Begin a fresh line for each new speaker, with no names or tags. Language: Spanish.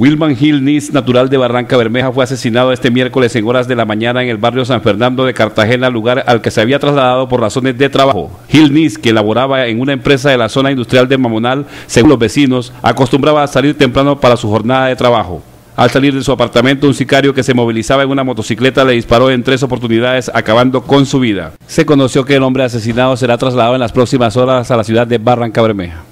Wilman Hill Nis, natural de Barranca Bermeja, fue asesinado este miércoles en horas de la mañana en el barrio San Fernando de Cartagena, lugar al que se había trasladado por razones de trabajo. Hill Nis, que laboraba en una empresa de la zona industrial de Mamonal, según los vecinos, acostumbraba a salir temprano para su jornada de trabajo. Al salir de su apartamento, un sicario que se movilizaba en una motocicleta le disparó en tres oportunidades, acabando con su vida. Se conoció que el hombre asesinado será trasladado en las próximas horas a la ciudad de Barranca Bermeja.